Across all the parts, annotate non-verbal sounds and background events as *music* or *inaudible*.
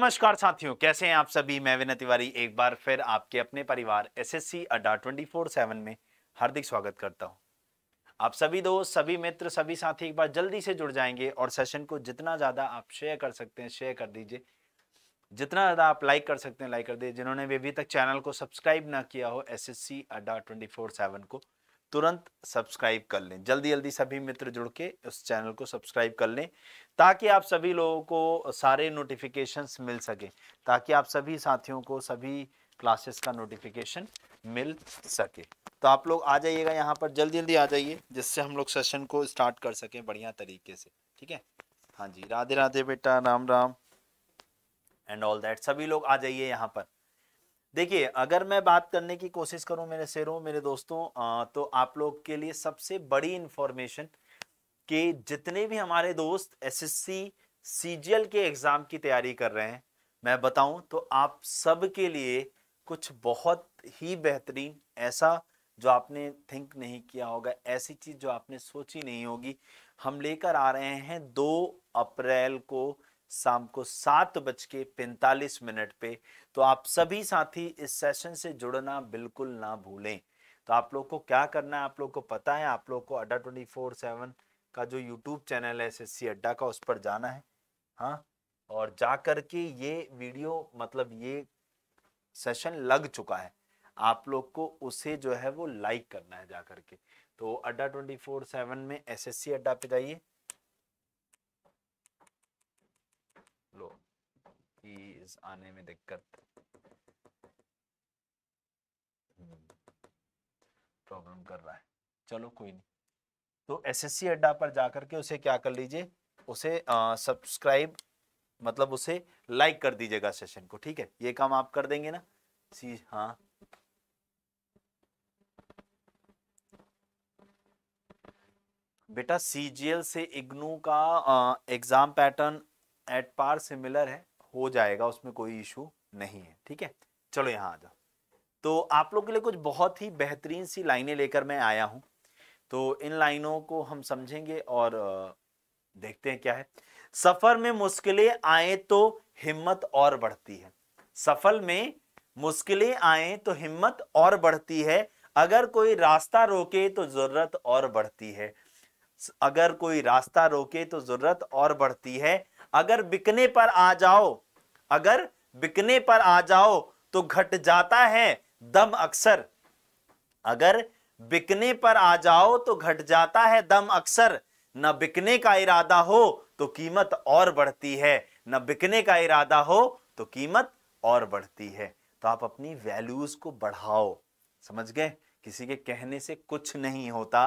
नमस्कार साथियों कैसे हैं आप सभी मैं विनय तिवारी एक बार फिर आपके अपने परिवार एसएससी अड्डा ट्वेंटी फोर सेवन में हार्दिक स्वागत करता हूं आप सभी दोस्त सभी मित्र सभी साथी एक बार जल्दी से जुड़ जाएंगे और सेशन को जितना ज़्यादा आप शेयर कर सकते हैं शेयर कर दीजिए जितना ज़्यादा आप लाइक कर सकते हैं लाइक कर दीजिए जिन्होंने भी अभी तक चैनल को सब्सक्राइब ना किया हो S S C Adda twenty four seven को तुरंत सब्सक्राइब कर लें जल्दी जल्दी सभी मित्र जुड़ के उस चैनल को सब्सक्राइब कर लें ताकि आप सभी लोगों को सारे नोटिफिकेशंस मिल सके ताकि आप सभी साथियों को सभी क्लासेस का नोटिफिकेशन मिल सके तो आप लोग आ जाइएगा यहाँ पर जल्दी जल्दी आ जाइए जिससे हम लोग सेशन को स्टार्ट कर सकें बढ़िया तरीके से ठीक है हाँ जी राधे राधे बेटा Ram Ram and all that सभी लोग आ जाइए यहाँ पर देखिए अगर मैं बात करने की कोशिश करूँ मेरे शेरों मेरे दोस्तों तो आप लोग के लिए सबसे बड़ी इन्फॉर्मेशन कि जितने भी हमारे दोस्त एसएससी सीजीएल के एग्ज़ाम की तैयारी कर रहे हैं मैं बताऊं तो आप सब के लिए कुछ बहुत ही बेहतरीन ऐसा जो आपने थिंक नहीं किया होगा ऐसी चीज़ जो आपने सोची नहीं होगी हम लेकर आ रहे हैं दो अप्रैल को शाम को सात बज के पैंतालीस मिनट पे तो आप सभी साथी इस सेशन से जुड़ना बिल्कुल ना भूलें तो आप लोग को क्या करना है आप लोग को पता है आप लोग को अड्डा ट्वेंटी फोर सेवन का जो यूट्यूब चैनल है एस अड्डा का उस पर जाना है हाँ और जा कर के ये वीडियो मतलब ये सेशन लग चुका है आप लोग को उसे जो है वो लाइक करना है जा करके तो अड्डा ट्वेंटी फोर सेवन में एस एस सी अड्डा पे जाइए लो इस आने में दिक्कत प्रॉब्लम हम्म, कर रहा है चलो कोई नहीं तो एसएससी अड्डा पर जाकर के उसे क्या कर लीजिए उसे सब्सक्राइब मतलब उसे लाइक कर दीजिएगा सेशन को ठीक है ये काम आप कर देंगे ना सी हाँ बेटा सीजीएल से इग्नू का exam pattern at par similar है हो जाएगा उसमें कोई इशू नहीं है ठीक है चलो यहाँ आ जाओ तो आप लोग के लिए कुछ बहुत ही बेहतरीन सी लाइनें लेकर मैं आया हूँ तो इन लाइनों को हम समझेंगे और देखते हैं क्या है सफर में मुश्किलें आए तो हिम्मत और बढ़ती है सफल में मुश्किलें आए तो हिम्मत और बढ़ती है अगर कोई रास्ता रोके तो जरूरत और बढ़ती है अगर कोई रास्ता रोके तो जरूरत और बढ़ती है अगर बिकने पर आ जाओ अगर बिकने पर आ जाओ तो घट जाता है दम अक्सर अगर बिकने पर आ जाओ तो घट जाता है दम अक्सर न बिकने का इरादा हो तो कीमत और बढ़ती है न बिकने का इरादा हो तो कीमत और बढ़ती है तो आप अपनी वैल्यूज को बढ़ाओ समझ गए किसी के कहने से कुछ नहीं होता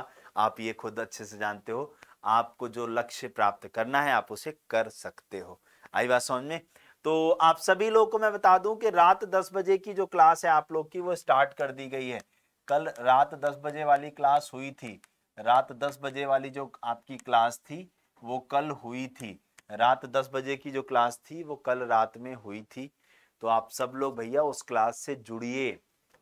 आप ये खुद अच्छे से जानते हो आपको जो लक्ष्य प्राप्त करना है आप उसे कर सकते हो आई बात समझ में तो आप सभी लोग को मैं बता दूं कि रात 10 बजे की जो क्लास है आप लोग की वो स्टार्ट कर दी गई है कल रात दस बजे वाली क्लास हुई थी रात दस बजे वाली जो आपकी क्लास थी वो कल हुई थी रात दस बजे की जो क्लास थी वो कल रात में हुई थी तो आप सब लोग भैया उस क्लास से जुड़िए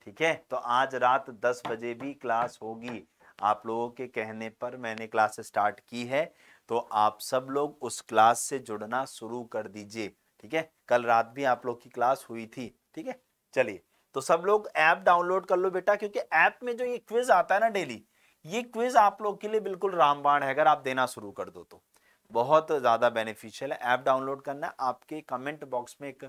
ठीक है तो आज रात दस बजे भी क्लास होगी आप लोगों के कहने पर मैंने क्लास स्टार्ट की है तो आप सब लोग उस क्लास से जुड़ना शुरू कर दीजिए ठीक है कल रात भी आप लोग की क्लास हुई थी ठीक है चलिए तो सब लोग ऐप डाउनलोड कर लो बेटा क्योंकि ऐप में जो ये क्विज आता है ना डेली ये क्विज आप लोग के लिए बिल्कुल रामबाण है अगर आप देना शुरू कर दो तो बहुत ज़्यादा बेनिफिशियल है ऐप डाउनलोड करना है आपके कमेंट बॉक्स में एक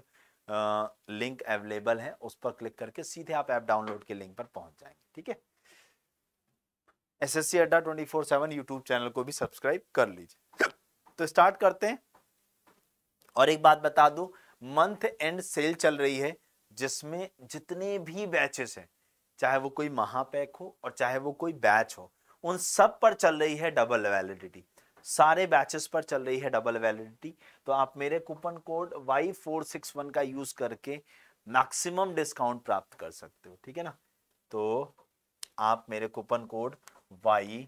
लिंक अवेलेबल है उस पर क्लिक करके सीधे आप ऐप डाउनलोड के लिंक पर पहुंच जाएंगे ठीक है S S C Adda twenty four seven YouTube channel को भी सब्सक्राइब कर लीजिए तो स्टार्ट करते हैं और एक बात बता दूं मंथ एंड सेल चल रही है जिसमें जितने भी बैचेस हैं चाहे वो कोई महापैक हो और चाहे वो कोई बैच हो उन सब पर चल रही है डबल वैलिडिटी सारे बैचेस पर चल रही है डबल वैलिडिटी तो आप मेरे coupon code Y four six one का यूज करके मैक्सिमम डिस्काउंट प्राप्त कर सकते हो ठीक है ना तो आप मेरे coupon code Y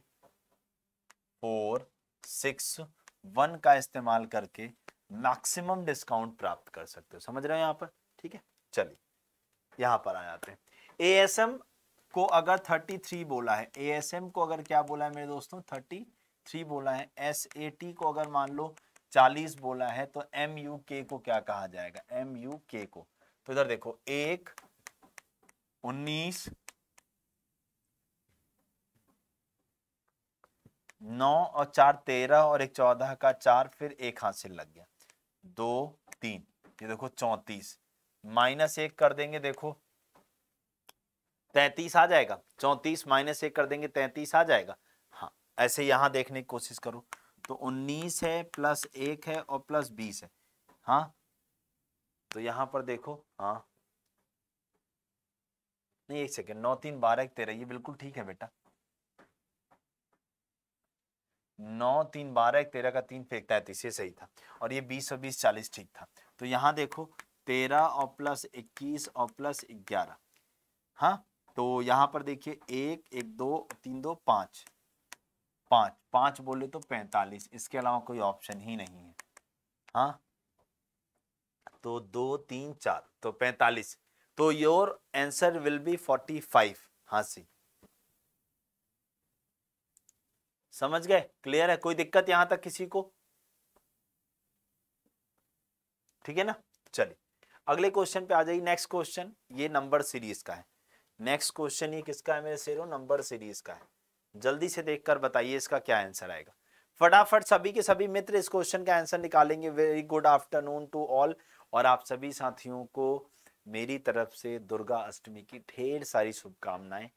four six one का इस्तेमाल करके मैक्सिमम डिस्काउंट प्राप्त कर सकते हो समझ रहे हो यहाँ पर ठीक है चलिए यहां पर आ जाते हैं ए को अगर 33 बोला है ए को अगर क्या बोला है मेरे दोस्तों 33 बोला है एस ए टी को अगर मान लो 40 बोला है तो एम यू के को क्या कहा जाएगा एम यू के को तो इधर देखो एक उन्नीस नौ और चार तेरह और एक चौदह का चार फिर एक हाथ से लग गया दो तीन ये देखो चौतीस माइनस एक कर देंगे देखो तैतीस आ जाएगा चौतीस माइनस एक कर देंगे तैतीस आ जाएगा हाँ ऐसे यहाँ देखने की कोशिश करो तो उन्नीस है प्लस एक है और प्लस बीस है हाँ तो यहां पर देखो हाँ नहीं एक सेकेंड नौ तीन बारह एक तेरह ये बिल्कुल ठीक है बेटा नौ तीन बारह एक तेरह का तीन फेंकता है ये सही था और ये बीस और बीस चालीस ठीक था तो यहाँ देखो तेरह और प्लस इक्कीस और प्लस ग्यारह हाँ तो यहाँ पर देखिए एक एक दो तीन दो पाँच पाँच पाँच बोले तो पैंतालीस इसके अलावा कोई ऑप्शन ही नहीं है हाँ तो दो तीन चार तो पैंतालीस तो your answer will be forty five हाँ सी समझ गए क्लियर है कोई दिक्कत यहां तक किसी को ठीक है ना चलिए अगले क्वेश्चन पे आ जाइए नेक्स्ट क्वेश्चन ये नंबर सीरीज का है नेक्स्ट क्वेश्चन ये किसका है मेरे शेरों नंबर सीरीज का है जल्दी से देखकर बताइए इसका क्या आंसर आएगा फटाफट सभी के सभी मित्र इस क्वेश्चन का आंसर निकालेंगे very good afternoon to all और आप सभी साथियों को मेरी तरफ से दुर्गा अष्टमी की ढेर सारी शुभकामनाएं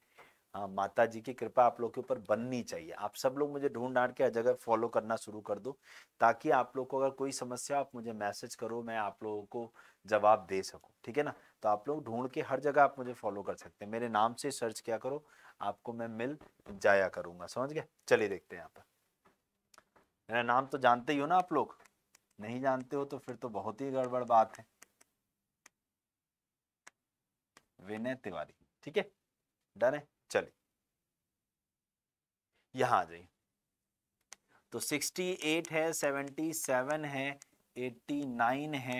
हाँ माता जी की कृपा आप लोग के ऊपर बननी चाहिए आप सब लोग मुझे ढूंढ ढांड के हर जगह फॉलो करना शुरू कर दो ताकि आप लोग को अगर कोई समस्या आप मुझे मैसेज करो मैं आप लोगों को जवाब दे सकूँ ठीक है ना तो आप लोग ढूंढ के हर जगह आप मुझे फॉलो कर सकते हैं मेरे नाम से सर्च क्या करो आपको मैं मिल जाया करूँगा समझ गए चलिए देखते हैं यहाँ पर मेरा नाम तो जानते ही हो ना आप लोग नहीं जानते हो तो फिर तो बहुत ही गड़बड़ बात है विनय तिवारी ठीक है डन है चलिए यहां आ जाइए तो 68 है 77 है 89 है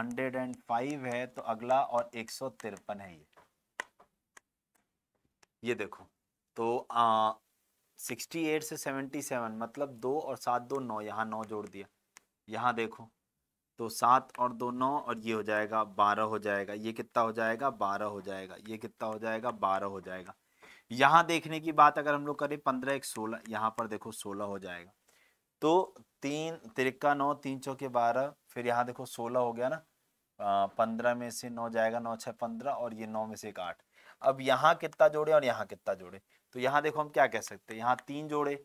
105 है तो अगला और एक है ये ये देखो तो आ, 68 से 77 मतलब दो और सात दो नौ यहाँ नौ जोड़ दिया यहाँ देखो तो सात और दो नौ और ये हो जाएगा बारह हो जाएगा ये कितना हो जाएगा बारह हो जाएगा ये कितना हो जाएगा बारह हो जाएगा यहाँ देखने की बात अगर हम लोग करें पंद्रह एक सोलह यहाँ पर देखो सोलह हो जाएगा तो तीन तिरक्का नौ तीन चौके बारह फिर यहाँ देखो सोलह हो गया ना पंद्रह में से नौ जाएगा नौ छः पंद्रह और ये नौ में से एक आठ अब यहाँ कितना जोड़े और यहाँ कितना जोड़े तो यहाँ देखो हम क्या कह सकते हैं यहाँ तीन जोड़े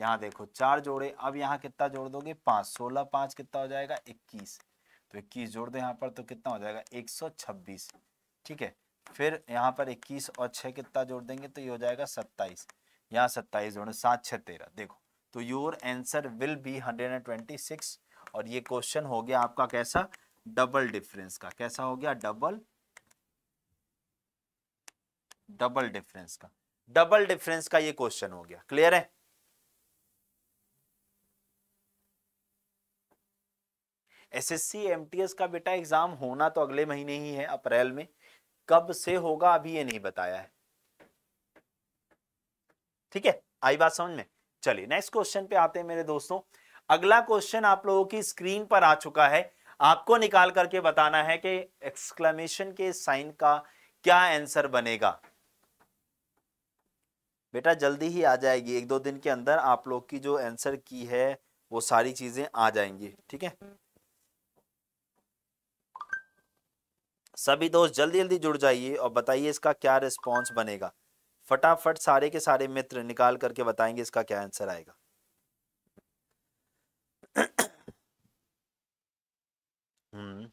यहाँ देखो चार जोड़े अब यहाँ कितना जोड़ दोगे पाँच सोलह पाँच कितना हो जाएगा इक्कीस तो इक्कीस जोड़ दो यहाँ पर तो कितना हो जाएगा एक सौ छब्बीस ठीक है फिर यहाँ पर 21 और 6 कितना जोड़ देंगे तो ये हो जाएगा 27 यहाँ 27 जोड़ें सात छः तेरह देखो तो योर आंसर विल बी 126 और ये क्वेश्चन हो गया आपका कैसा डबल डिफरेंस का कैसा हो गया डबल डबल डिफरेंस का डबल डिफरेंस का ये क्वेश्चन हो गया क्लियर है एसएससी एमटीएस का बेटा एग्जाम होना तो अगले महीने ही है अप्रैल में कब से होगा अभी ये नहीं बताया है ठीक है आई बात समझ में चलिए नेक्स्ट क्वेश्चन पे आते हैं मेरे दोस्तों अगला क्वेश्चन आप लोगों की स्क्रीन पर आ चुका है आपको निकाल करके बताना है कि एक्सक्लेमेशन के साइन का क्या आंसर बनेगा बेटा जल्दी ही आ जाएगी एक दो दिन के अंदर आप लोग की जो आंसर की है वो सारी चीजें आ जाएंगी ठीक है सभी दोस्त जल्दी जल्दी जुड़ जाइए और बताइए इसका क्या रिस्पॉन्स बनेगा फटाफट सारे के सारे मित्र निकाल करके बताएंगे इसका क्या आंसर आएगा हम्म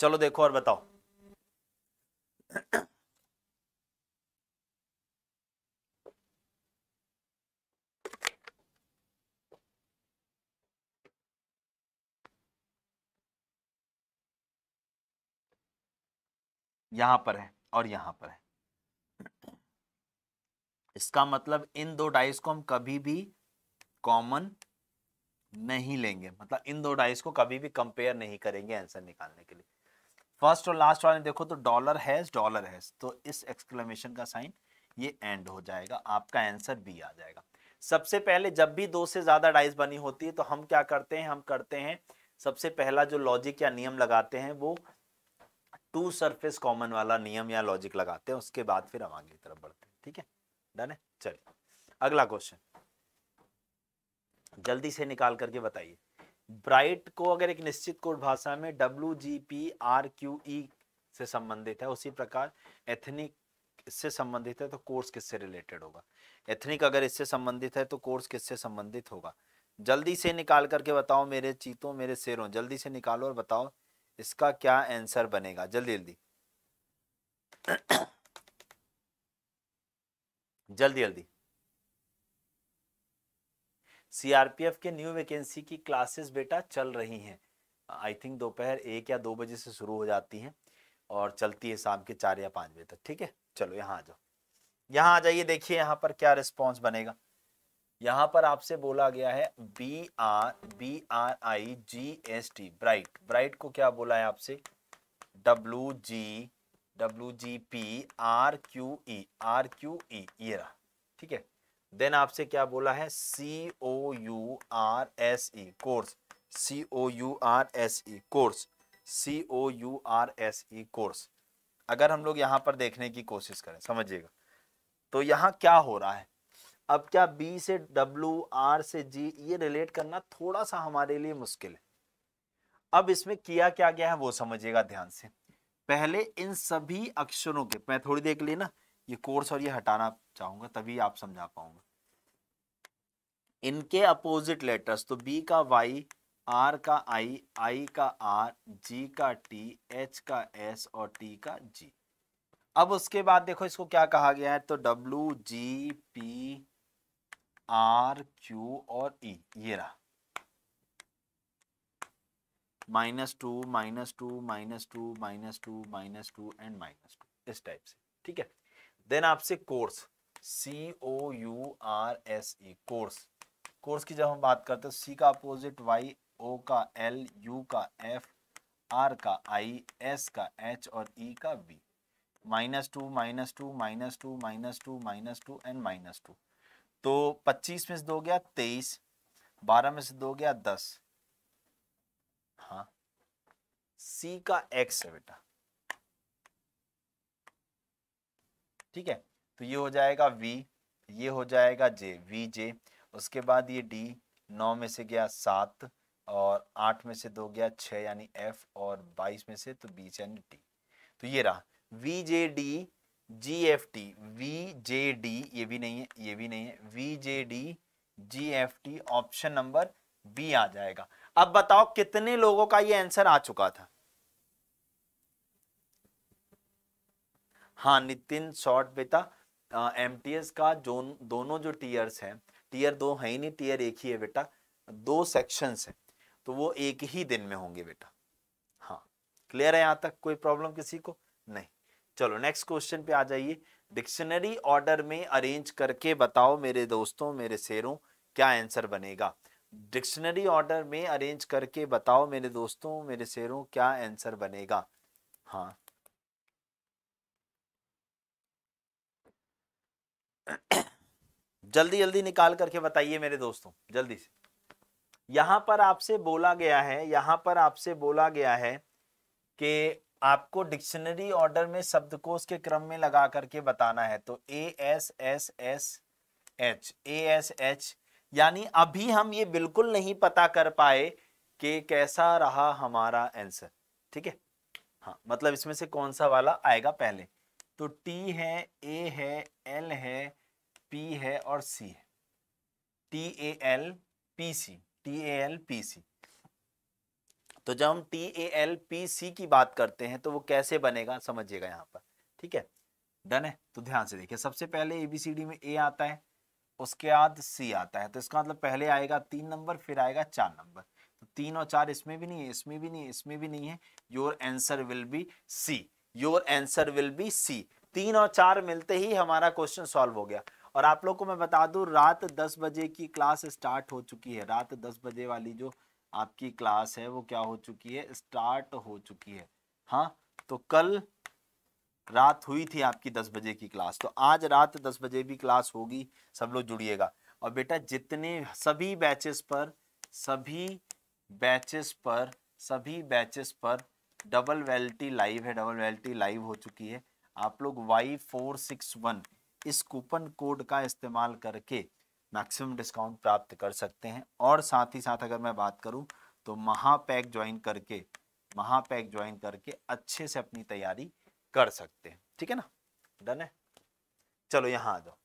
चलो देखो और बताओ यहां पर है और यहां पर है इसका मतलब इन दो डाइस को हम कभी भी कॉमन नहीं लेंगे मतलब इन दो डाइस को कभी भी कंपेयर नहीं करेंगे आंसर निकालने के लिए फर्स्ट और लास्ट वाले देखो तो डॉलर हैज डॉलर हैज तो इस एक्सक्लेमेशन का साइन ये एंड हो जाएगा आपका आंसर बी आ जाएगा सबसे पहले जब भी दो से ज्यादा डाइस बनी होती है तो हम क्या करते हैं हम करते हैं सबसे पहला जो लॉजिक या नियम लगाते हैं वो टू सरफेस कॉमन वाला नियम या लॉजिक लगाते हैं उसके बाद फिर हम आगे की तरफ बढ़ते हैं ठीक है डन है चलिए अगला क्वेश्चन जल्दी से निकाल करके बताइए ब्राइट को अगर एक निश्चित कोड भाषा में W G P R Q E से संबंधित है उसी प्रकार एथनिक इससे संबंधित है तो कोर्स किससे रिलेटेड होगा एथनिक अगर इससे संबंधित है तो कोर्स किससे संबंधित होगा जल्दी से निकाल करके बताओ मेरे चीतों मेरे शेरों जल्दी से निकालो और बताओ इसका क्या आंसर बनेगा जल्दी जल्दी जल्दी जल्दी सीआरपीएफ के न्यू वैकेंसी की क्लासेस बेटा चल रही हैं आई थिंक दोपहर एक या दो बजे से शुरू हो जाती हैं और चलती है शाम के चार या पांच बजे तक ठीक है चलो यहाँ आ जाओ यहाँ आ जाइए देखिए यहाँ पर क्या रिस्पॉन्स बनेगा यहाँ पर आपसे बोला गया है B R B R I G S T bright bright को क्या बोला है आपसे W G W G P R Q E R Q E ये रहा ठीक है देन आपसे क्या बोला है C O U R S E course C O U R S E course C O U R S E course अगर हम लोग यहाँ पर देखने की कोशिश करें समझिएगा तो यहाँ क्या हो रहा है अब क्या बी से डब्लू आर से जी ये रिलेट करना थोड़ा सा हमारे लिए मुश्किल है अब इसमें किया क्या गया है वो समझिएगा ध्यान से पहले इन सभी अक्षरों के मैं थोड़ी देख लिए ना ये कोर्स और ये हटाना चाहूंगा तभी आप समझा पाऊंगा इनके अपोजिट लेटर्स तो बी का वाई आर का आई आई का आर जी का टी एच का एस और टी का जी अब उसके बाद देखो इसको क्या कहा गया है तो W G P R Q और ई e, ये रहा minus two minus two minus two minus two minus two and minus two इस टाइप से ठीक है देन आपसे course C O U R S E course course की जब हम बात करते हैं सी का अपोजिट वाई ओ का एल यू का एफ आर का आई एस का एच और ई e का V minus two minus two minus two minus two minus two and minus two तो पच्चीस में से दो गया तेईस बारह में से दो गया दस हाँ सी का एक्स है बेटा ठीक है तो ये हो जाएगा वी ये हो जाएगा जे वी जे उसके बाद ये डी नौ में से गया सात और आठ में से दो गया छः यानी एफ और बाईस में से तो बीस यानी डी तो ये रहा V J D G F T V J D ये भी नहीं है ये भी नहीं है V J D G F T option number B आ जाएगा अब बताओ कितने लोगों का ये आंसर आ चुका था हाँ नितिन शॉर्ट बेटा एम टी एस का जो दोनों जो टीयर्स हैं टीयर दो है ही नहीं टीयर एक ही है बेटा दो सेक्शंस हैं तो वो एक ही दिन में होंगे बेटा हाँ क्लियर है यहाँ तक कोई प्रॉब्लम किसी को नहीं चलो नेक्स्ट क्वेश्चन पे आ जाइए डिक्शनरी ऑर्डर में अरेंज करके बताओ मेरे दोस्तों मेरे शेरों क्या आंसर बनेगा डिक्शनरी ऑर्डर में अरेंज करके बताओ मेरे दोस्तों मेरे शेरों क्या आंसर बनेगा हाँ जल्दी जल्दी निकाल करके बताइए मेरे दोस्तों जल्दी से यहां पर आपसे बोला गया है यहां पर आपसे बोला गया है कि आपको डिक्शनरी ऑर्डर में शब्दकोश के क्रम में लगा करके बताना है तो A S S S H A S H यानी अभी हम ये बिल्कुल नहीं पता कर पाए कि कैसा रहा हमारा आंसर ठीक है हाँ मतलब इसमें से कौन सा वाला आएगा पहले तो टी है ए है एल है पी है और सी है T A L P C T A L P C तो जब हम T A L P C की बात करते हैं तो वो कैसे बनेगा समझिएगा यहाँ पर ठीक है डन है तो ध्यान से देखिए सबसे पहले ए बी सी डी में ए आता है उसके बाद सी आता है तो इसका मतलब पहले आएगा तीन नंबर फिर आएगा चार नंबर तो तीन और चार इसमें भी नहीं है इसमें भी नहीं है इसमें भी नहीं है your answer will be C your answer will be C तीन और चार मिलते ही हमारा क्वेश्चन सॉल्व हो गया और आप लोग को मैं बता दूं रात दस बजे की क्लास स्टार्ट हो चुकी है रात दस बजे वाली जो आपकी क्लास है वो क्या हो चुकी है स्टार्ट हो चुकी है हाँ तो कल रात हुई थी आपकी दस बजे की क्लास तो आज रात दस बजे भी क्लास होगी सब लोग जुड़िएगा और बेटा जितने सभी बैचेस पर सभी बैचेस पर सभी बैचेस पर डबल वेल्टी लाइव है डबल वेल्टी लाइव हो चुकी है आप लोग वाई फोर सिक्स वन इस कूपन कोड का इस्तेमाल करके मैक्सिमम डिस्काउंट प्राप्त कर सकते हैं और साथ ही साथ अगर मैं बात करूँ तो महापैक ज्वाइन करके महापैक ज्वाइन करके अच्छे से अपनी तैयारी कर सकते हैं ठीक है ना डन है चलो यहाँ आ जाओ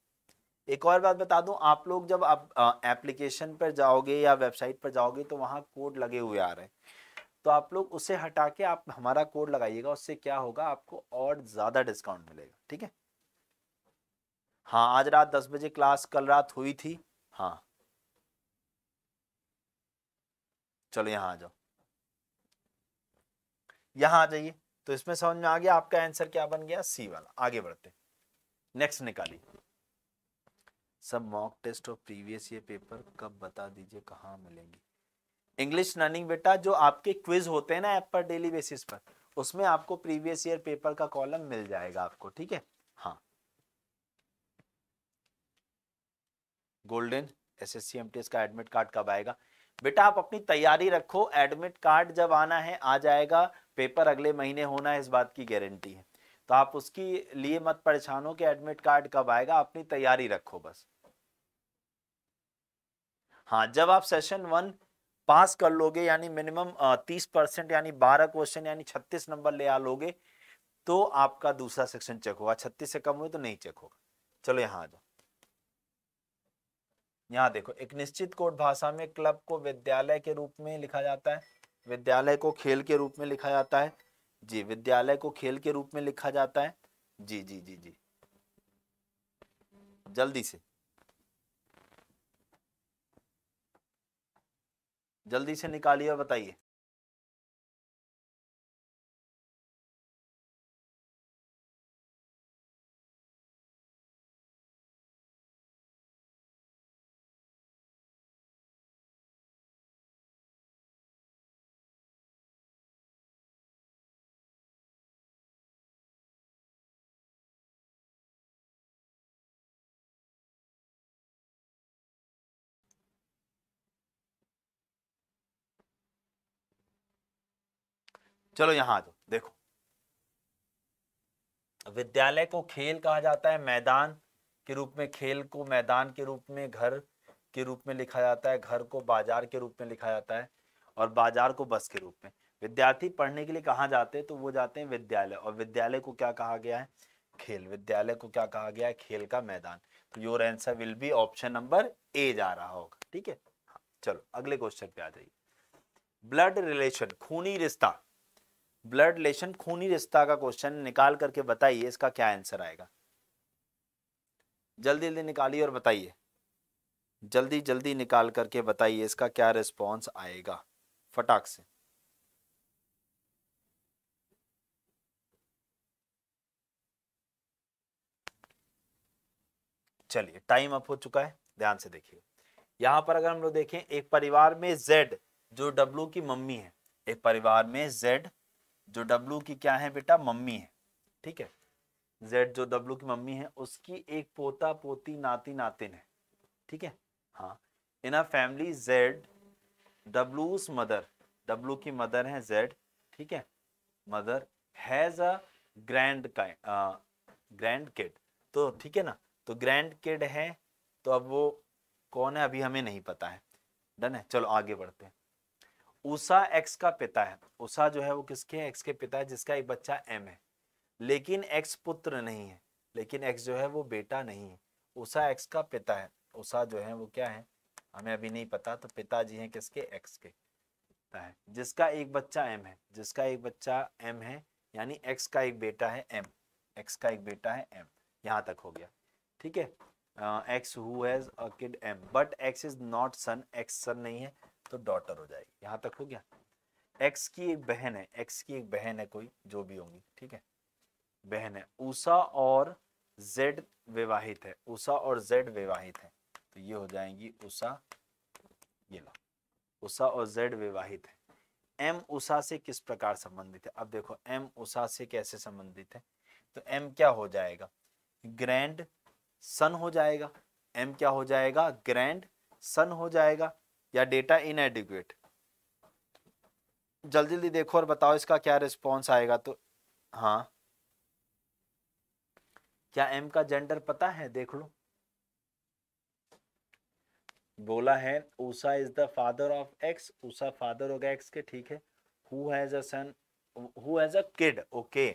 एक और बात बता दूं आप लोग जब आप एप्लीकेशन पर जाओगे या वेबसाइट पर जाओगे तो वहाँ कोड लगे हुए आ रहे हैं तो आप लोग उसे हटा के आप हमारा कोड लगाइएगा उससे क्या होगा आपको और ज़्यादा डिस्काउंट मिलेगा ठीक है हाँ आज रात दस बजे क्लास कल रात हुई थी हाँ चलो यहां आ जाओ यहां आ जाइए तो इसमें समझ में आ गया आपका आंसर क्या बन गया सी वाला आगे बढ़ते नेक्स्ट निकालिए सब मॉक टेस्ट और प्रीवियस ईयर पेपर कब बता दीजिए कहाँ मिलेंगे इंग्लिश लर्निंग बेटा जो आपके क्विज होते हैं ना ऐप पर डेली बेसिस पर उसमें आपको प्रीवियस ईयर पेपर का कॉलम मिल जाएगा आपको ठीक है गोल्डन एस एस का एडमिट कार्ड कब आएगा बेटा आप अपनी तैयारी रखो एडमिट कार्ड जब आना है आ जाएगा पेपर अगले महीने होना है इस बात की गारंटी है तो आप उसकी लिए मत परेशान हो कि एडमिट कार्ड कब आएगा अपनी तैयारी रखो बस हाँ जब आप सेशन वन पास कर लोगे यानी मिनिमम तीस परसेंट यानी बारह क्वेश्चन यानी छत्तीस नंबर ले आ लोगे तो आपका दूसरा सेक्शन चेक होगा छत्तीस से कम हुए तो नहीं चेक होगा चलो यहाँ आ जाओ यहाँ देखो एक निश्चित कोड भाषा में क्लब को विद्यालय के रूप में लिखा जाता है विद्यालय को खेल के रूप में लिखा जाता है जी विद्यालय को खेल के रूप में लिखा जाता है जी जी जी जी जल्दी से जल्दी से निकालिए बताइए चलो यहां आ जाओ देखो विद्यालय को खेल कहा जाता है मैदान के रूप में खेल को मैदान के रूप में घर के रूप में लिखा जाता है घर को बाजार के रूप में लिखा जाता है और बाजार को बस के रूप में विद्यार्थी पढ़ने के लिए कहाँ जाते हैं तो वो जाते हैं विद्यालय और विद्यालय को क्या कहा गया है खेल विद्यालय को क्या कहा गया है खेल का मैदान तो your answer will be option number A जा रहा होगा ठीक है हाँ, चलो अगले क्वेश्चन पे आ जाइए ब्लड रिलेशन खूनी रिश्ता ब्लड रिलेशन खूनी रिश्ता का क्वेश्चन निकाल करके बताइए इसका क्या आंसर आएगा जल्दी जल्दी निकालिए और बताइए जल्दी जल्दी निकाल करके बताइए इसका क्या रिस्पॉन्स आएगा फटाक से चलिए टाइम अप हो चुका है ध्यान से देखिए यहां पर अगर हम लोग देखें एक परिवार में जेड जो डब्लू की मम्मी है एक परिवार में जेड जो डब्लू की क्या है बेटा मम्मी है ठीक है जेड जो डब्लू की मम्मी है उसकी एक पोता पोती नाती नातिन है ठीक है हाँ इन अ फैमिली जेड डब्लूस मदर डब्लू की मदर है जेड ठीक है mother has a grand grand kid तो ठीक है ना तो ग्रैंड किड है तो अब वो कौन है अभी हमें नहीं पता है डन है चलो आगे बढ़ते हैं उषा एक्स का पिता है उषा जो है वो किसके है एक्स के पिता है जिसका एक बच्चा एम है लेकिन एक्स पुत्र नहीं है लेकिन एक्स जो है वो बेटा नहीं है उषा एक्स का पिता है उषा जो है वो क्या है हमें अभी नहीं पता तो पिताजी हैं किसके एक्स के पिता है जिसका एक बच्चा एम है जिसका एक बच्चा एम है यानी एक्स का एक बेटा है एम एक्स का एक बेटा है एम यहाँ तक हो गया ठीक है X who has a kid M but X is not son X son नहीं है तो डॉटर हो जाएगी यहाँ तक हो गया एक्स की एक बहन है एक्स की एक बहन है कोई जो भी होंगी ठीक है बहन है ऊषा और जेड विवाहित है ऊषा और जेड विवाहित है तो ये हो जाएंगी उषा ये लो उषा और जेड विवाहित है एम उषा से किस प्रकार संबंधित है अब देखो एम उषा से कैसे संबंधित है तो एम क्या हो जाएगा ग्रैंड सन हो जाएगा एम क्या हो जाएगा ग्रैंड सन हो जाएगा या डेटा इनएडिक्वेट जल्दी जल्दी देखो और बताओ इसका क्या रिस्पॉन्स आएगा तो हाँ क्या एम का जेंडर पता है देख लो बोला है Usha is the father of X Usha father हो गया एक्स के ठीक है who has a son who has a kid okay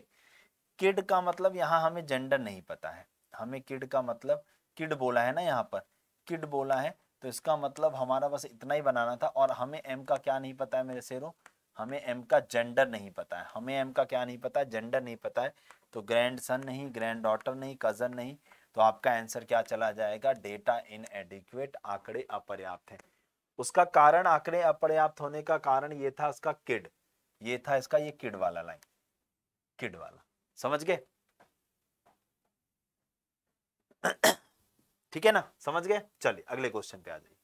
kid का मतलब यहाँ हमें जेंडर नहीं पता है हमें किड का मतलब किड बोला है ना यहाँ पर किड बोला है तो इसका मतलब हमारा बस इतना ही बनाना था और हमें एम का क्या नहीं पता है मेरे शेरों हमें एम का जेंडर नहीं पता है हमें एम का क्या नहीं पता है जेंडर नहीं पता है तो ग्रैंड सन नहीं ग्रैंड डॉटर नहीं कज़न नहीं तो आपका आंसर क्या चला जाएगा डेटा इन एडिक्वेट आंकड़े अपर्याप्त हैं उसका कारण आंकड़े अपर्याप्त होने का कारण ये था उसका किड ये था इसका ये किड वाला लाइन किड वाला समझ गए ठीक है ना समझ गए चलिए अगले क्वेश्चन पे आ जाइए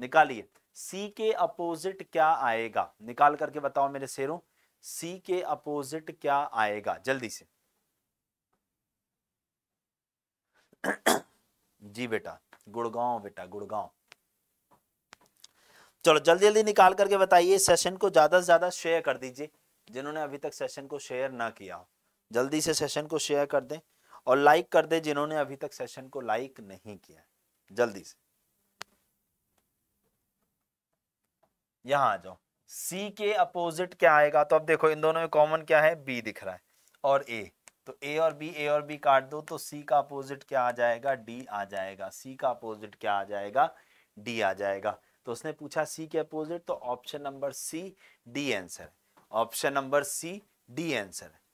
निकालिए सी के अपोजिट क्या आएगा निकाल करके बताओ मेरे शेरों सी के अपोजिट क्या आएगा जल्दी से जी बेटा गुड़गांव बेटा गुड़गांव चलो जल्दी जल्दी निकाल करके बताइए सेशन को ज्यादा से ज्यादा शेयर कर दीजिए जिन्होंने अभी तक सेशन को शेयर ना किया जल्दी से सेशन को शेयर कर दें और लाइक कर दे जिन्होंने अभी तक सेशन को लाइक नहीं किया जल्दी से यहां आ जाओ सी के अपोजिट क्या आएगा तो अब देखो इन दोनों में कॉमन क्या है बी दिख रहा है और ए तो ए और बी ए और बी काट दो तो सी का अपोजिट क्या आ जाएगा डी आ जाएगा सी का अपोजिट क्या आ जाएगा डी आ जाएगा तो उसने पूछा सी के अपोजिट तो option number C D answer option number C D answer है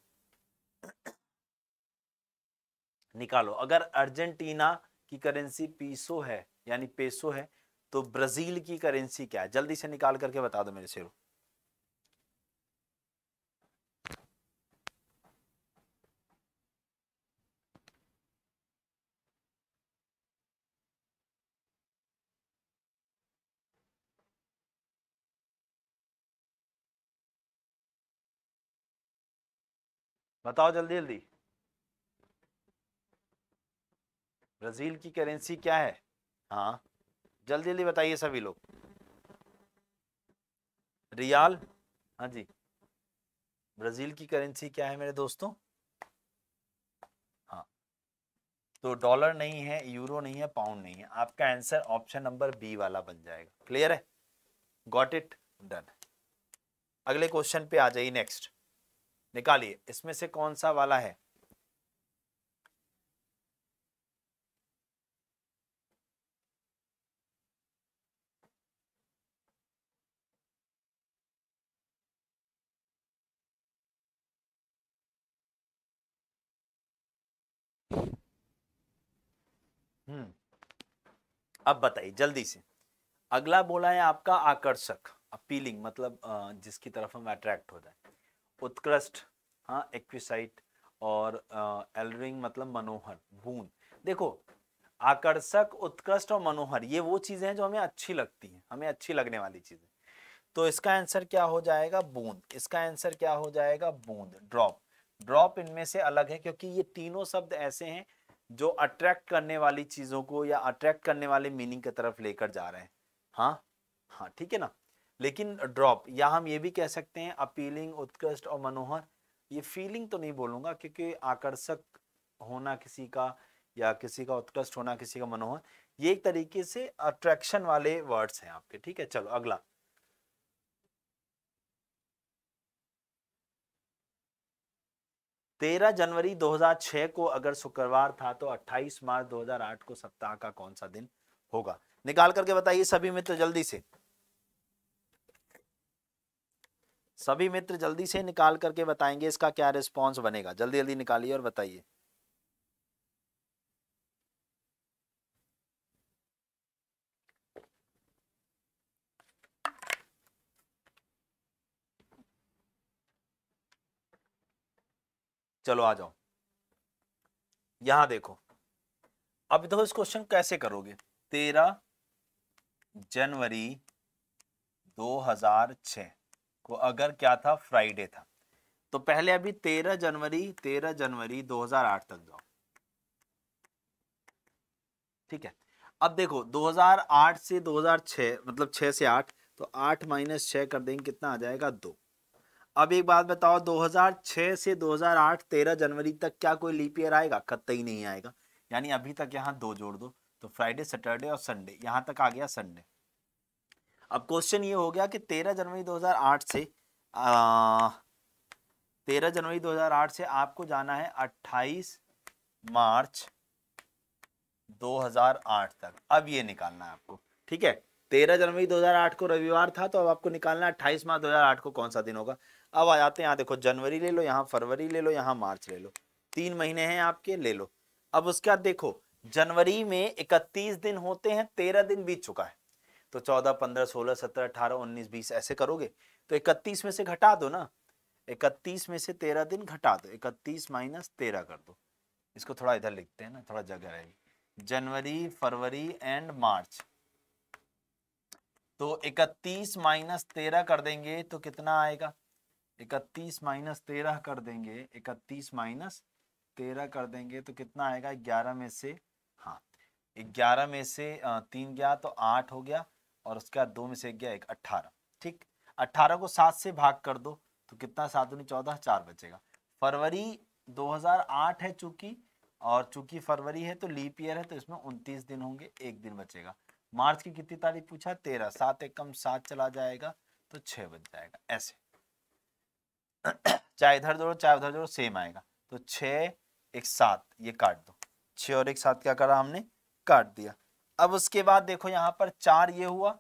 निकालो अगर अर्जेंटीना की करेंसी पीसो है यानी पेसो है तो ब्राजील की करेंसी क्या है जल्दी से निकाल करके बता दो मेरे से बताओ जल्दी जल्दी ब्राज़ील की करेंसी क्या है हाँ जल्दी जल्दी बताइए सभी लोग रियाल हाँ जी ब्राज़ील की करेंसी क्या है मेरे दोस्तों हाँ तो डॉलर नहीं है यूरो नहीं है पाउंड नहीं है आपका आंसर ऑप्शन नंबर बी वाला बन जाएगा क्लियर है गॉट इट डन अगले क्वेश्चन पे आ जाइए नेक्स्ट निकालिए इसमें से कौन सा वाला है अब बताइए जल्दी से अगला बोला है आपका आकर्षक अपीलिंग मतलब जिसकी तरफ हम अट्रैक्ट हो जाए उत्कृष्ट हाँ एक्विसाइट और एलरिंग मतलब मनोहर बूंद देखो आकर्षक उत्कृष्ट और मनोहर ये वो चीज़ें हैं जो हमें अच्छी लगती हैं हमें अच्छी लगने वाली चीज़ें तो इसका आंसर क्या हो जाएगा बूंद इसका आंसर क्या हो जाएगा बूंद ड्रॉप ड्रॉप इनमें से अलग है क्योंकि ये तीनों शब्द ऐसे हैं जो अट्रैक्ट करने वाली चीज़ों को या अट्रैक्ट करने वाले मीनिंग की तरफ लेकर जा रहे हैं हाँ हाँ ठीक है ना लेकिन ड्रॉप या हम ये भी कह सकते हैं अपीलिंग उत्कृष्ट और मनोहर ये फीलिंग तो नहीं बोलूंगा क्योंकि आकर्षक होना किसी का या किसी का उत्कृष्ट होना किसी का मनोहर ये एक तरीके से अट्रैक्शन वाले वर्ड्स हैं आपके ठीक है चलो अगला तेरह जनवरी 2006 को अगर शुक्रवार था तो 28 मार्च 2008 को सप्ताह का कौन सा दिन होगा निकाल करके बताइए सभी मित्र जल्दी से सभी मित्र जल्दी से निकाल करके बताएंगे इसका क्या रिस्पॉन्स बनेगा जल्दी जल्दी निकालिए और बताइए चलो आ जाओ यहां देखो अब देखो इस क्वेश्चन कैसे करोगे तेरह जनवरी 2006 को अगर क्या था फ्राइडे था तो पहले अभी 13 जनवरी 13 जनवरी 2008 तक जाओ ठीक है अब देखो 2008 से 2006 मतलब 6 से 8 तो 8 माइनस छ कर देंगे कितना आ जाएगा दो अब एक बात बताओ 2006 से 2008 13 जनवरी तक क्या कोई लीप ईयर आएगा कतई नहीं आएगा यानी अभी तक यहाँ दो जोड़ दो तो फ्राइडे सैटरडे और संडे यहाँ तक आ गया संडे अब क्वेश्चन ये हो गया कि 13 जनवरी 2008 से तेरह जनवरी 2008 से आपको जाना है 28 मार्च 2008 तक अब ये निकालना है आपको ठीक है तेरह जनवरी 2008 को रविवार था तो अब आपको निकालना है अट्ठाईस मार्च 2008 को कौन सा दिन होगा अब आ जाते हैं यहाँ देखो जनवरी ले लो यहाँ फरवरी ले लो यहाँ मार्च ले लो तीन महीने हैं आपके ले लो अब उसके बाद देखो जनवरी में इकतीस दिन होते हैं तेरह दिन बीत चुका है तो चौदह पंद्रह सोलह सत्रह अठारह उन्नीस बीस ऐसे करोगे तो इकतीस में से घटा दो ना इकतीस में से तेरह दिन घटा दो इकतीस माइनस तेरह कर दो इसको थोड़ा इधर लिखते हैं ना थोड़ा जगह रहेगी जनवरी फरवरी एंड मार्च तो इकतीस माइनस तेरह कर देंगे तो कितना आएगा इकतीस माइनस तेरह कर देंगे इकतीस माइनस तेरह कर देंगे तो कितना आएगा ग्यारह में से हाँ ग्यारह में से तीन गया तो आठ हो गया और उसके बाद दो में से गया एक अट्ठारह ठीक अट्ठारह को सात से भाग कर दो तो कितना सात उन्नीस चौदह चार बचेगा फरवरी 2008 है चूंकि और चूंकि फरवरी है तो लीप ईयर है तो इसमें उनतीस दिन होंगे एक दिन बचेगा मार्च की कितनी तारीख पूछा तेरह सात एक कम सात चला जाएगा तो छः बच जाएगा ऐसे *coughs* चाहे इधर जोड़ो चाहे उधर जोड़ो सेम आएगा तो छ एक सात ये काट दो छ और एक सात क्या करा हमने काट दिया अब उसके बाद देखो यहाँ पर चार ये हुआ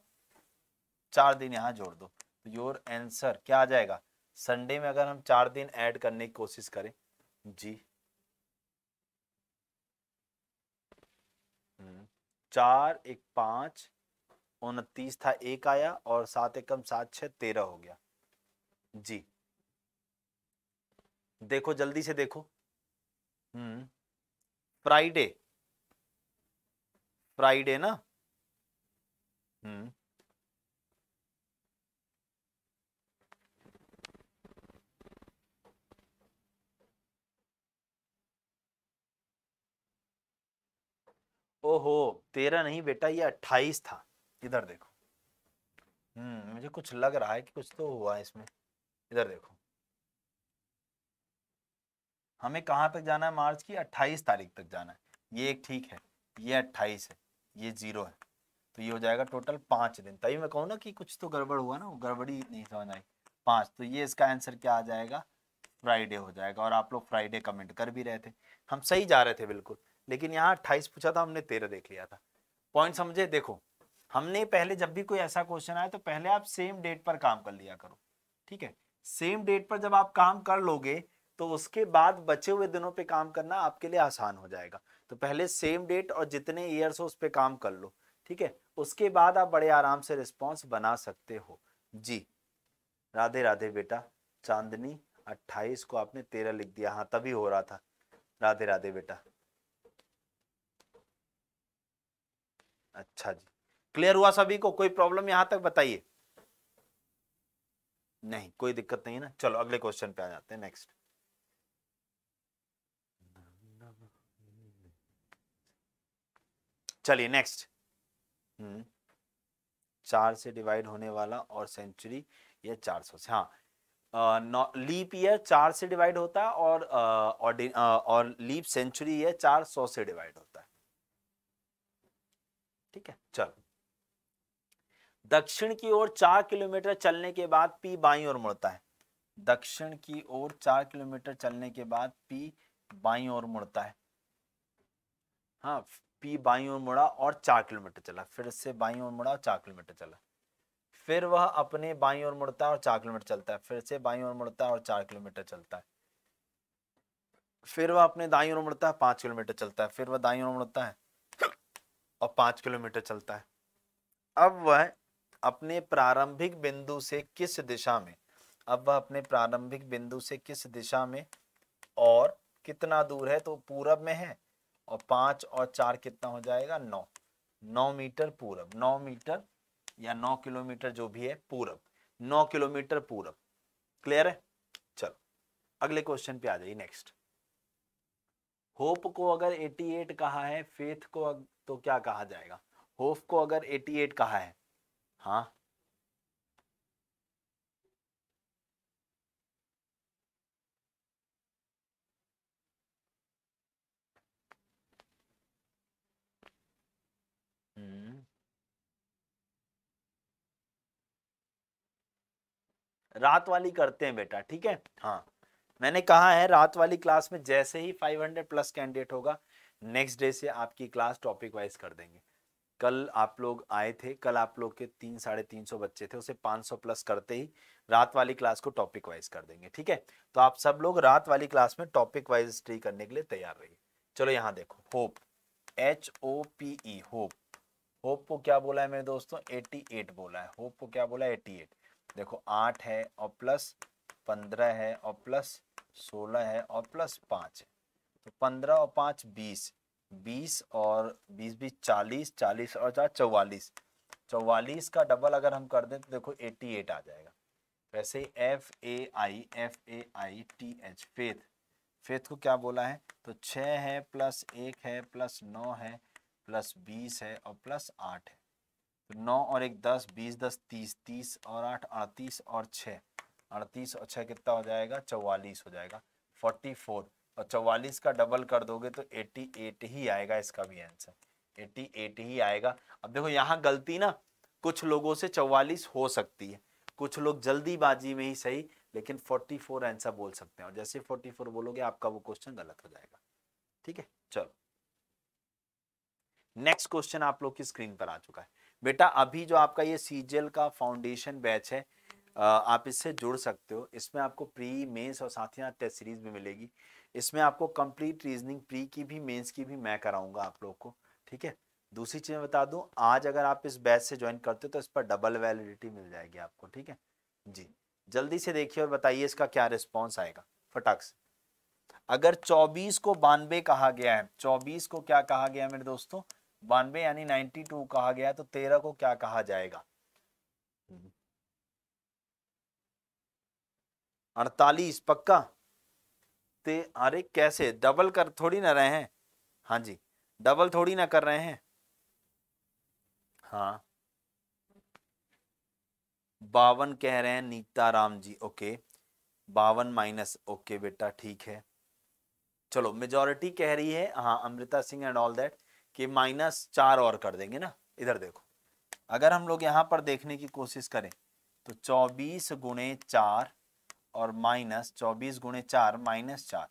चार दिन यहाँ जोड़ दो तो योर आंसर क्या आ जाएगा संडे में अगर हम चार दिन ऐड करने की कोशिश करें जी हम्म। चार एक पांच उनतीस था एक आया और सात एकम सात छह तेरह हो गया जी देखो जल्दी से देखो हम्म फ्राइडे फ्राइडे ना हम्म ओहो तेरा नहीं बेटा ये अट्ठाईस था इधर देखो हम्म मुझे कुछ लग रहा है कि कुछ तो हुआ है इसमें इधर देखो हमें कहाँ तक जाना है मार्च की अट्ठाईस तारीख तक जाना है ये एक ठीक है ये अट्ठाईस है ये जीरो है तो ये हो जाएगा टोटल पाँच दिन तभी मैं कहूँ ना कि कुछ तो गड़बड़ हुआ ना गड़बड़ी नहीं समझ आई पाँच तो ये इसका आंसर क्या आ जाएगा फ्राइडे हो जाएगा और आप लोग फ्राइडे कमेंट कर भी रहे थे हम सही जा रहे थे बिल्कुल लेकिन यहाँ अट्ठाईस पूछा था हमने तेरह देख लिया था पॉइंट समझे देखो हमने पहले जब भी कोई ऐसा क्वेश्चन आया तो पहले आप सेम डेट पर काम कर लिया करो ठीक है सेम डेट पर जब आप काम कर लोगे तो उसके बाद बचे हुए दिनों पे काम करना आपके लिए आसान हो जाएगा तो पहले सेम डेट और जितने ईयर्स हो उस पर काम कर लो ठीक है उसके बाद आप बड़े आराम से रिस्पॉन्स बना सकते हो जी राधे राधे बेटा चांदनी अट्ठाईस को आपने तेरह लिख दिया हाँ तभी हो रहा था राधे राधे बेटा अच्छा जी क्लियर हुआ सभी को कोई प्रॉब्लम यहां तक बताइए नहीं कोई दिक्कत नहीं है ना चलो अगले क्वेश्चन पे आ जाते हैं नेक्स्ट चलिए नेक्स्ट हम्म, चार से डिवाइड होने वाला और सेंचुरी या चार सौ से हाँ लीप ईयर चार से डिवाइड होता है और आ, आ, और लीप सेंचुरी ईयर चार सौ से डिवाइड होता है ठीक है चलो दक्षिण की ओर चार किलोमीटर चलने के बाद पी बाई और मुड़ता है दक्षिण की ओर चार किलोमीटर चलने के बाद पी बाई और मुड़ता है हाँ पी बाई और मुड़ा और चार किलोमीटर चला फिर से बाई और मुड़ा और चार किलोमीटर चला फिर वह अपने बाई और मुड़ता है और चार किलोमीटर चलता है फिर से बाई और मुड़ता है और चार किलोमीटर चलता है फिर वह अपने दाई और मुड़ता है पांच किलोमीटर चलता है फिर वह दाई और मुड़ता है और पांच किलोमीटर चलता है अब वह अपने प्रारंभिक बिंदु से किस दिशा में अब वह अपने प्रारंभिक बिंदु से किस दिशा में और कितना दूर है तो पूरब में है और पांच और चार कितना हो जाएगा नौ नौ मीटर पूरब नौ मीटर या नौ किलोमीटर जो भी है पूरब नौ किलोमीटर पूरब क्लियर है चलो अगले क्वेश्चन पे आ जाइए नेक्स्ट होप को अगर 88 कहा है फेथ को तो क्या कहा जाएगा होप को अगर 88 कहा है हाँ रात वाली करते हैं बेटा ठीक है हाँ मैंने कहा है रात वाली क्लास में जैसे ही 500 प्लस कैंडिडेट होगा नेक्स्ट डे से आपकी क्लास टॉपिक वाइज कर देंगे कल आप लोग आए थे कल आप लोग के तीन साढ़े तीन सौ बच्चे थे उसे 500 प्लस करते ही रात वाली क्लास को टॉपिक वाइज कर देंगे ठीक है तो आप सब लोग रात वाली क्लास में टॉपिक वाइज स्टडी करने के लिए तैयार रहिए चलो यहाँ देखो hope H O P E hope hope को क्या बोला है मेरे दोस्तों 88 बोला है होप को क्या बोला है 88 देखो आठ है और प्लस पंद्रह है और प्लस सोलह है और प्लस पाँच है तो पंद्रह और पाँच बीस बीस और बीस बीस चालीस चालीस और चार चौवालीस चौवालीस का डबल अगर हम कर दें तो देखो एट्टी एट आ जाएगा वैसे ही F A I F A I T H faith faith को क्या बोला है तो छः है प्लस एक है प्लस नौ है प्लस बीस है और प्लस आठ है तो नौ और एक दस बीस दस तीस तीस और आठ अड़तीस और छः अड़तीस और छः कितना हो जाएगा चौवालीस हो जाएगा फोर्टी फोर और चौवालीस का डबल कर दोगे तो एट्टी एट ही आएगा इसका भी आंसर एट्टी एट ही आएगा अब देखो यहाँ गलती ना कुछ लोगों से चौवालीस हो सकती है कुछ लोग जल्दीबाजी में ही सही लेकिन फोर्टी फोर आंसर बोल सकते हैं और जैसे फोर्टी फोर बोलोगे आपका वो क्वेश्चन गलत हो जाएगा ठीक है चलो नेक्स्ट क्वेश्चन आप लोग की स्क्रीन पर आ चुका है बेटा अभी जो आपका ये सीजीएल का फाउंडेशन बैच है आप इससे जुड़ सकते हो इसमें आपको प्री मेंस और साथ ही साथ टेस्ट सीरीज भी मिलेगी इसमें आपको कंप्लीट रीजनिंग प्री की भी मेंस की भी मैं कराऊंगा आप लोग को ठीक है दूसरी चीज़ बता दूं आज अगर आप इस बैच से ज्वाइन करते हो तो इस पर डबल वैलिडिटी मिल जाएगी आपको ठीक है जी जल्दी से देखिए और बताइए इसका क्या रिस्पॉन्स आएगा फटाक से अगर चौबीस को बानवे कहा गया है चौबीस को क्या कहा गया है मेरे दोस्तों बानवे यानी नाइन्टी टू कहा गया तो तेरह को क्या कहा जाएगा अड़तालीस पक्का ते अरे कैसे डबल कर थोड़ी ना रहे हैं हाँ जी डबल थोड़ी ना कर रहे हैं हाँ बावन कह रहे हैं नीता राम जी ओके बावन माइनस ओके बेटा ठीक है चलो मेजोरिटी कह रही है हाँ Amrita Singh and all that कि माइनस चार और कर देंगे ना इधर देखो अगर हम लोग यहाँ पर देखने की कोशिश करें तो चौबीस गुणे चार और माइनस चौबीस गुणे चार माइनस चार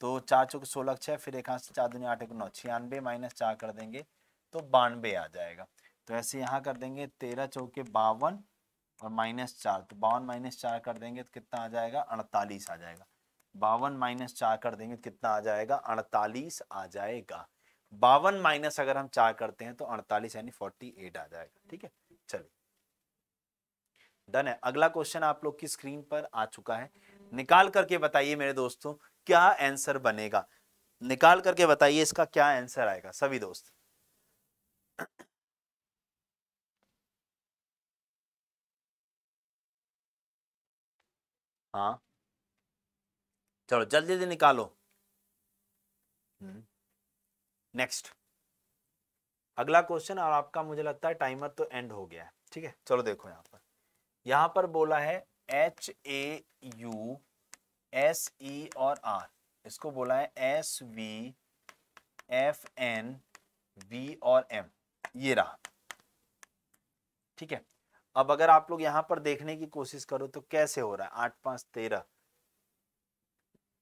तो चार चौक सोलह छः फिर एक हाथ से चार दुनिया आठ एक नौ छियानवे माइनस चार कर देंगे तो बानवे आ जाएगा तो ऐसे यहाँ कर देंगे तेरह चौके बावन और माइनस चार तो बावन माइनस चार कर देंगे तो कितना आ जाएगा अड़तालीस आ जाएगा बावन माइनस चार कर देंगे तो कितना आ जाएगा अड़तालीस आ जाएगा बावन माइनस अगर हम चार करते हैं तो अड़तालीस यानी फोर्टी एट आ जाएगा ठीक है चलिए डन है अगला क्वेश्चन आप लोग की स्क्रीन पर आ चुका है निकाल करके बताइए मेरे दोस्तों क्या आंसर बनेगा निकाल करके बताइए इसका क्या आंसर आएगा सभी दोस्त हाँ चलो जल्दी जल्दी निकालो हम्म। नेक्स्ट अगला क्वेश्चन और आपका मुझे लगता है टाइमर तो एंड हो गया है ठीक है चलो देखो यहां पर यहां पर बोला है H A U S E और आर इसको बोला है S V F N V और एम ये रहा ठीक है अब अगर आप लोग यहां पर देखने की कोशिश करो तो कैसे हो रहा है आठ पांच तेरह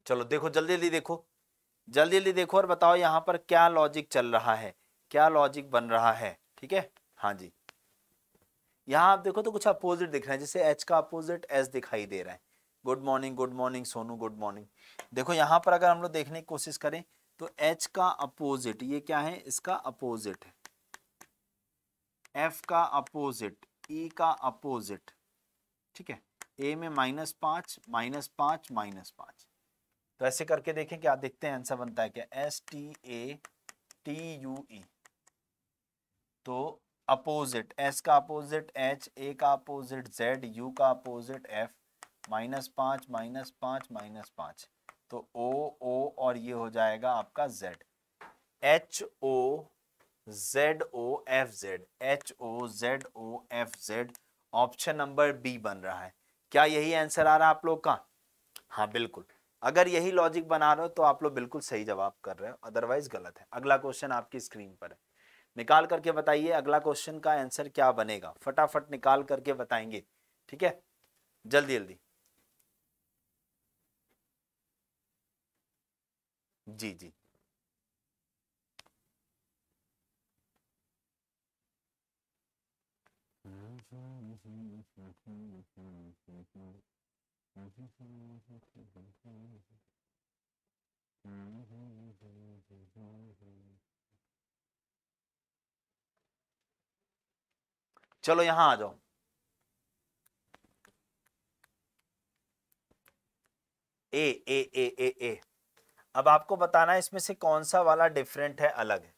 चलो देखो जल्दी जल्दी देखो जल्दी जल्दी देखो और बताओ यहाँ पर क्या लॉजिक चल रहा है क्या लॉजिक बन रहा है ठीक है हाँ जी यहाँ आप देखो तो कुछ अपोजिट दिख रहे हैं जैसे एच का अपोजिट एस दिखाई दे रहा है good morning good morning Sonu good morning देखो यहाँ पर अगर हम लोग देखने की कोशिश करें तो एच का अपोजिट ये क्या है इसका अपोजिट है एफ का अपोजिट ई e का अपोजिट ठीक है ए में माइनस पांच माइनस पांच माइनस पांच तो ऐसे करके देखें क्या देखते हैं आंसर बनता है क्या S T A T U E तो अपोजिट एस का अपोजिट एच ए का अपोजिट जेड यू का अपोजिट एफ माइनस पांच माइनस पांच माइनस पांच तो ओ ओ और ये हो जाएगा आपका Z H O Z O F Z H O Z O F Z option number B बन रहा है क्या यही आंसर आ रहा है आप लोग का हाँ बिल्कुल अगर यही लॉजिक बना रहे हो तो आप लोग बिल्कुल सही जवाब कर रहे हो अदरवाइज गलत है अगला क्वेश्चन आपकी स्क्रीन पर है निकाल करके बताइए अगला क्वेश्चन का आंसर क्या बनेगा फटाफट निकाल करके बताएंगे ठीक है जल्दी जल्दी जी जी Mm-hmm. चलो यहां आ जाओ ए ए ए ए ए अब आपको बताना है इसमें से कौन सा वाला डिफरेंट है अलग है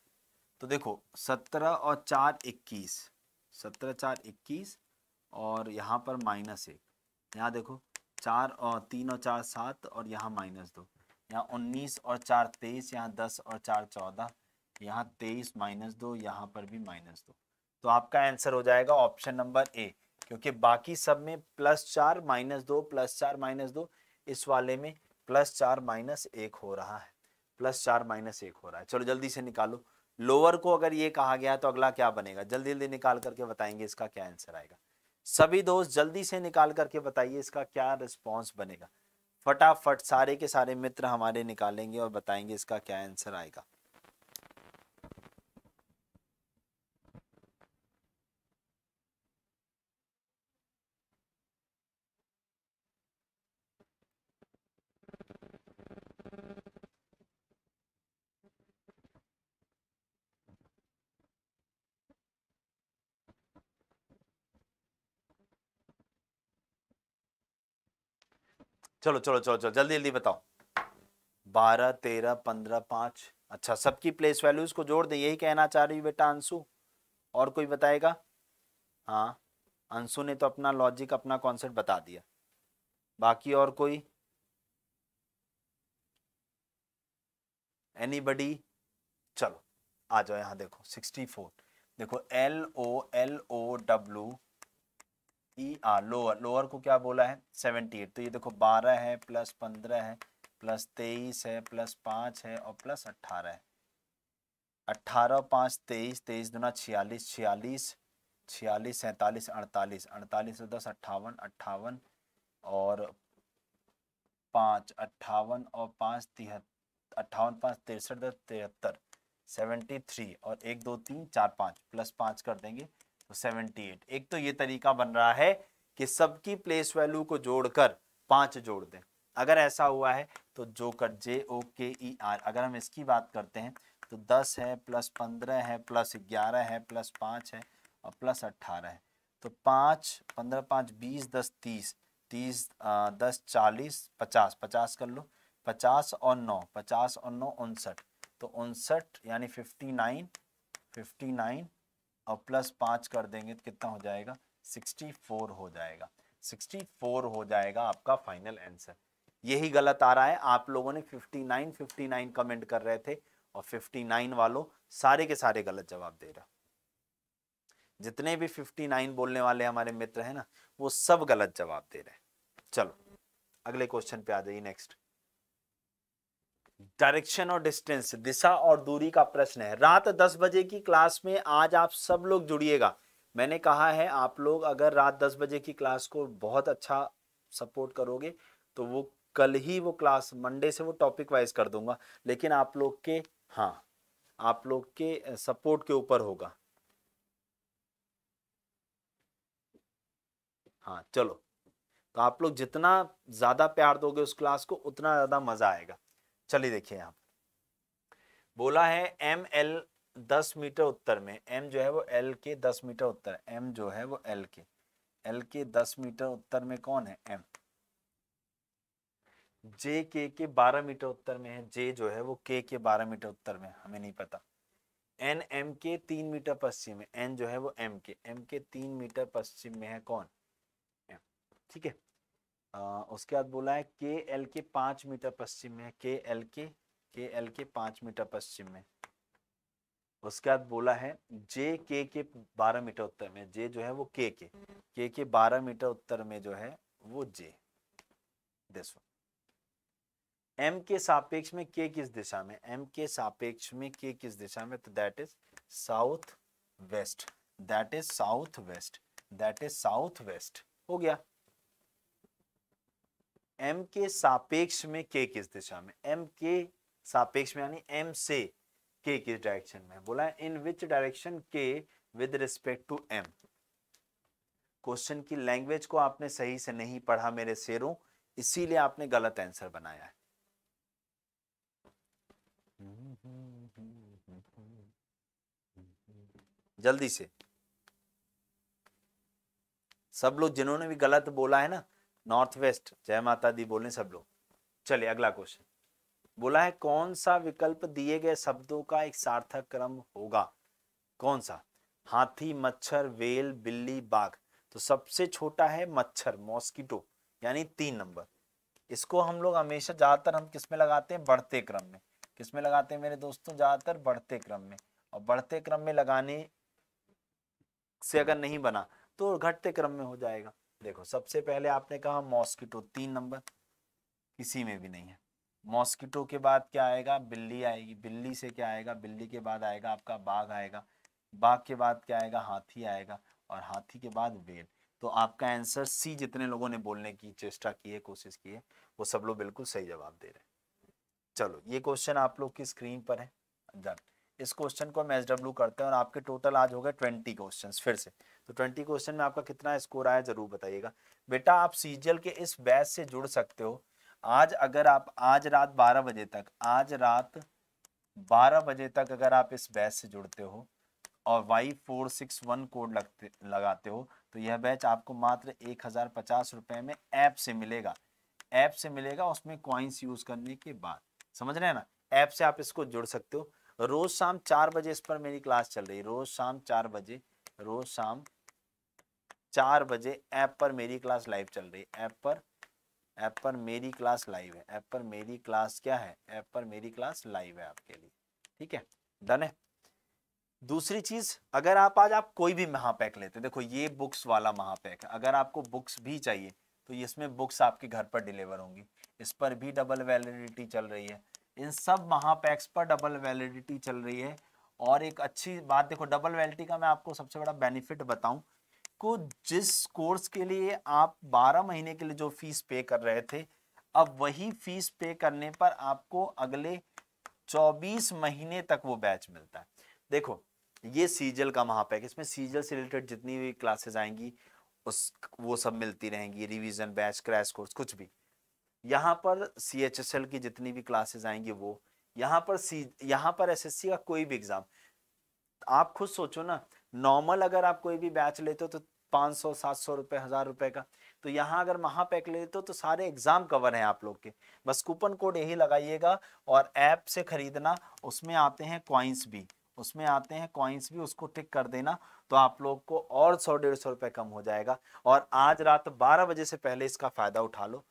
तो देखो सत्रह और चार इक्कीस सत्रह चार इक्कीस और यहां पर माइनस एक यहां देखो चार और तीन और चार सात और यहाँ माइनस दो यहाँ उन्नीस और चार तेईस यहाँ दस और चार चौदह यहाँ तेईस माइनस दो यहाँ पर भी माइनस दो तो आपका आंसर हो जाएगा ऑप्शन नंबर ए क्योंकि बाकी सब में प्लस चार माइनस दो प्लस चार माइनस दो इस वाले में प्लस चार माइनस एक हो रहा है प्लस चार माइनस एक हो रहा है चलो जल्दी से निकालो लोअर को अगर ये कहा गया तो अगला क्या बनेगा जल्दी जल्दी निकाल करके बताएंगे इसका क्या आंसर आएगा सभी दोस्त जल्दी से निकाल करके बताइए इसका क्या रिस्पॉन्स बनेगा फटाफट सारे के सारे मित्र हमारे निकालेंगे और बताएंगे इसका क्या आंसर आएगा चलो चलो चलो चलो जल्दी जल्दी बताओ बारह तेरह पंद्रह पाँच अच्छा सबकी प्लेस वैल्यूज को जोड़ दे यही कहना चाह रही बेटा अंशु और कोई बताएगा हाँ अंशु ने तो अपना लॉजिक अपना कॉन्सेप्ट बता दिया बाकी और कोई एनी बडी चलो आ जाओ यहाँ देखो सिक्सटी फोर देखो L O L O W E R lower lower को क्या बोला है सेवेंटी एट तो ये देखो बारह है प्लस पंद्रह है प्लस तेईस है प्लस पाँच है और प्लस अट्ठारह है अट्ठारह पाँच तेईस तेईस दुना छियालीस छियालीस छियालीस सैंतालीस अड़तालीस अड़तालीस से दस अट्ठावन अट्ठावन और पाँच अट्ठावन और पाँच तिहत्तर अट्ठावन पाँच तिरसठ दस तिहत्तर सेवेंटी थ्री और एक दो तीन चार पाँच प्लस पाँच कर देंगे सेवेंटी तो एट एक तो ये तरीका बन रहा है कि सबकी प्लेस वैल्यू को जोड़कर पाँच जोड़ दें अगर ऐसा हुआ है तो जो कट जे ओ के ई आर e अगर हम इसकी बात करते हैं तो दस है प्लस पंद्रह है प्लस ग्यारह है प्लस पाँच है और प्लस अट्ठारह है तो पाँच पंद्रह पाँच बीस दस तीस तीस दस चालीस पचास पचास कर लो पचास और नौ पचास और नौ उनसठ तो उनसठ यानी फिफ्टी नाइन फिफ्टी नाइन और प्लस पाँच कर देंगे तो कितना हो जाएगा सिक्सटी फोर हो जाएगा सिक्सटी फोर हो जाएगा आपका फाइनल आंसर यही गलत आ रहा है आप लोगों ने fifty nine fifty nine comment कर रहे थे और फिफ्टी नाइन वालों सारे के सारे गलत जवाब दे रहा जितने भी फिफ्टी नाइन बोलने वाले हमारे मित्र हैं ना वो सब गलत जवाब दे रहे हैं चलो अगले क्वेश्चन पे आ जाइए नेक्स्ट डायरेक्शन और डिस्टेंस दिशा और दूरी का प्रश्न है रात दस बजे की क्लास में आज आप सब लोग जुड़िएगा मैंने कहा है आप लोग अगर रात दस बजे की क्लास को बहुत अच्छा सपोर्ट करोगे तो वो कल ही वो क्लास मंडे से वो टॉपिक वाइज कर दूंगा लेकिन आप लोग के हाँ आप लोग के सपोर्ट के ऊपर होगा हाँ चलो तो आप लोग जितना ज़्यादा प्यार दोगे उस क्लास को उतना ज़्यादा मज़ा आएगा चलिए देखिए आप बोला है एम एल दस मीटर उत्तर में एम जो है वो एल के दस मीटर उत्तर एम जो है वो एल के एल के दस मीटर उत्तर में कौन है एम जे के के बारह मीटर उत्तर में है जे जो है वो के के बारह मीटर उत्तर में हमें नहीं पता एन एम के तीन मीटर पश्चिम में एन जो है वो एम के एम के तीन मीटर पश्चिम में है कौन एम ठीक है उसके बाद बोला है के एल के पांच मीटर पश्चिम में के एल के के एल के पांच मीटर पश्चिम में उसके बाद बोला है जे के के बारह मीटर उत्तर में जे जो है वो के के के के बारह मीटर उत्तर में जो है वो जे दिस एम के सापेक्ष में के किस दिशा में एम के सापेक्ष में के किस दिशा में तो that is south west that is south west that is south west हो गया एम के सापेक्ष में के किस दिशा में एम के सापेक्ष में यानी एम से के किस डायरेक्शन में बोला है इन विच डायरेक्शन के with respect to M question की लैंग्वेज को आपने सही से नहीं पढ़ा मेरे शेरों इसीलिए आपने गलत आंसर बनाया है जल्दी से सब लोग जिन्होंने भी गलत बोला है ना नॉर्थ वेस्ट जय माता दी बोले सब लोग चलिए अगला क्वेश्चन बोला है कौन सा विकल्प दिए गए शब्दों का एक सार्थक क्रम होगा कौन सा हाथी मच्छर वेल बिल्ली बाघ तो सबसे छोटा है मच्छर मॉस्किटो यानी तीन नंबर इसको हम लोग हमेशा ज़्यादातर हम किसमें लगाते हैं बढ़ते क्रम में किसमें लगाते हैं मेरे दोस्तों ज़्यादातर बढ़ते क्रम में और बढ़ते क्रम में लगाने से अगर नहीं बना तो घटते क्रम में हो जाएगा देखो सबसे पहले आपने कहा मॉस्किटो तीन नंबर किसी में भी नहीं है मॉस्किटो के बाद क्या आएगा बिल्ली आएगी बिल्ली से क्या आएगा बिल्ली के बाद आएगा आपका बाघ आएगा बाघ के बाद क्या आएगा हाथी आएगा और हाथी के बाद वेल तो आपका आंसर सी जितने लोगों ने बोलने की चेष्टा की है कोशिश की है वो सब लोग बिल्कुल सही जवाब दे रहे हैं चलो ये क्वेश्चन आप लोग की स्क्रीन पर है डन इस क्वेश्चन को हम एस डब्ल्यू करते हैं और आपके टोटल आज हो गए ट्वेंटी क्वेश्चन फिर से तो ट्वेंटी क्वेश्चन में आपका कितना स्कोर आया जरूर बताइएगा बेटा आप सीजीएल के इस बैच से जुड़ सकते हो आज अगर आप आज रात बारह बजे तक आज रात बारह बजे तक अगर आप इस बैच से जुड़ते हो और Y four six one code लगते लगाते हो तो यह बैच आपको मात्र एक हज़ार पचास रुपए में ऐप से मिलेगा ऐप से मिलेगा उसमें कॉइन्स यूज़ करने के बाद समझ रहे हैं ना ऐप से आप इसको जुड़ सकते हो रोज़ शाम चार बजे इस पर मेरी क्लास चल रही है रोज़ शाम चार बजे रोज़ शाम चार बजे ऐप पर मेरी क्लास लाइव चल रही है ऐप पर ऐप पर मेरी क्लास लाइव है ऐप पर मेरी क्लास क्या है ऐप पर मेरी क्लास लाइव है आपके लिए ठीक है डन है दूसरी चीज अगर आप आज आप कोई भी महापैक लेते हैं देखो ये बुक्स वाला महापैक है अगर आपको बुक्स भी चाहिए तो इसमें बुक्स आपके घर पर डिलीवर होंगी इस पर भी डबल वैलिडिटी चल रही है इन सब महापैक्स पर डबल वैलिडिटी चल रही है और एक अच्छी बात देखो डबल वैलिटी का मैं आपको सबसे बड़ा बेनिफिट बताऊं आपको जिस कोर्स के लिए आप 12 महीने के लिए जो फीस पे कर रहे थे अब वही फीस पे करने पर आपको अगले 24 महीने तक वो बैच मिलता है देखो ये सीजल का महापैक इसमें सीजल से रिलेटेड जितनी भी क्लासेस आएंगी उस वो सब मिलती रहेंगी रिवीजन बैच क्रैश कोर्स कुछ भी यहाँ पर सी एच एस एल की जितनी भी क्लासेस आएंगी वो यहाँ पर सी यहाँ पर एस एस सी का कोई भी एग्ज़ाम आप खुद सोचो ना नॉर्मल अगर आप कोई भी बैच लेते हो तो पाँच सौ सात सौ रुपये हज़ार रुपये का तो यहाँ अगर महापैक लेते हो तो सारे एग्ज़ाम कवर हैं आप लोग के बस कूपन कोड यही लगाइएगा और ऐप से ख़रीदना उसमें आते हैं कॉइन्स भी उसमें आते हैं कॉइन्स भी उसको टिक कर देना तो आप लोग को और सौ डेढ़ सौ रुपये कम हो जाएगा और आज रात बारह बजे से पहले इसका फ़ायदा उठा लो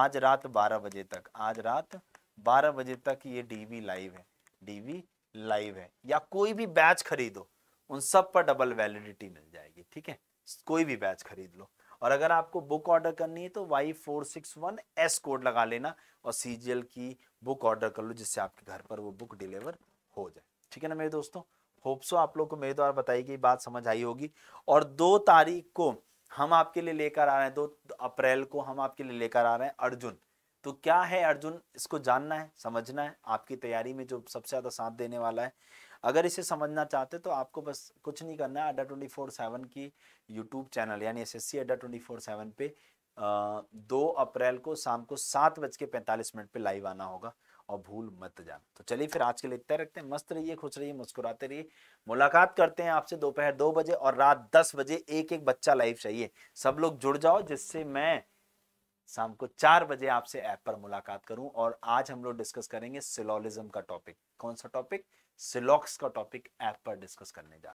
आज रात बारह बजे तक आज रात बारह बजे तक ये डीवी लाइव है डीवी लाइव है या कोई भी बैच खरीदो उन सब पर डबल वैलिडिटी मिल जाएगी ठीक है कोई भी बैच खरीद लो और अगर आपको बुक ऑर्डर करनी है तो Y four six one S code लगा लेना और सीजीएल की बुक ऑर्डर कर लो जिससे आपके घर पर वो बुक डिलीवर हो जाए ठीक है ना मेरे दोस्तों होप्सो आप लोग को मेरे द्वारा बताई गई बात समझ आई होगी और दो तारीख को हम आपके लिए लेकर आ रहे हैं दो अप्रैल को हम आपके लिए लेकर आ रहे हैं अर्जुन तो क्या है अर्जुन इसको जानना है समझना है आपकी तैयारी में जो सबसे ज़्यादा साथ देने वाला है अगर इसे समझना चाहते तो आपको बस कुछ नहीं करना है अड्डा ट्वेंटी फोर सेवन की यूट्यूब चैनल यानी S S C Adda twenty four seven पे दो अप्रैल को शाम को सात बज के पैंतालीस मिनट पर लाइव आना होगा और भूल मत जाना तो चलिए फिर आज के लिए तय रखते हैं मस्त रहिए खुश रहिए मुस्कुराते रहिए मुलाकात करते हैं आपसे दोपहर दो बजे और रात दस बजे एक एक बच्चा लाइव चाहिए सब लोग जुड़ जाओ जिससे मैं शाम को चार बजे आपसे ऐप पर मुलाकात करूं और आज हम लोग डिस्कस करेंगे सिलोलिज्म का टॉपिक कौन सा टॉपिक सिलॉक्स का टॉपिक ऐप पर डिस्कस करने जा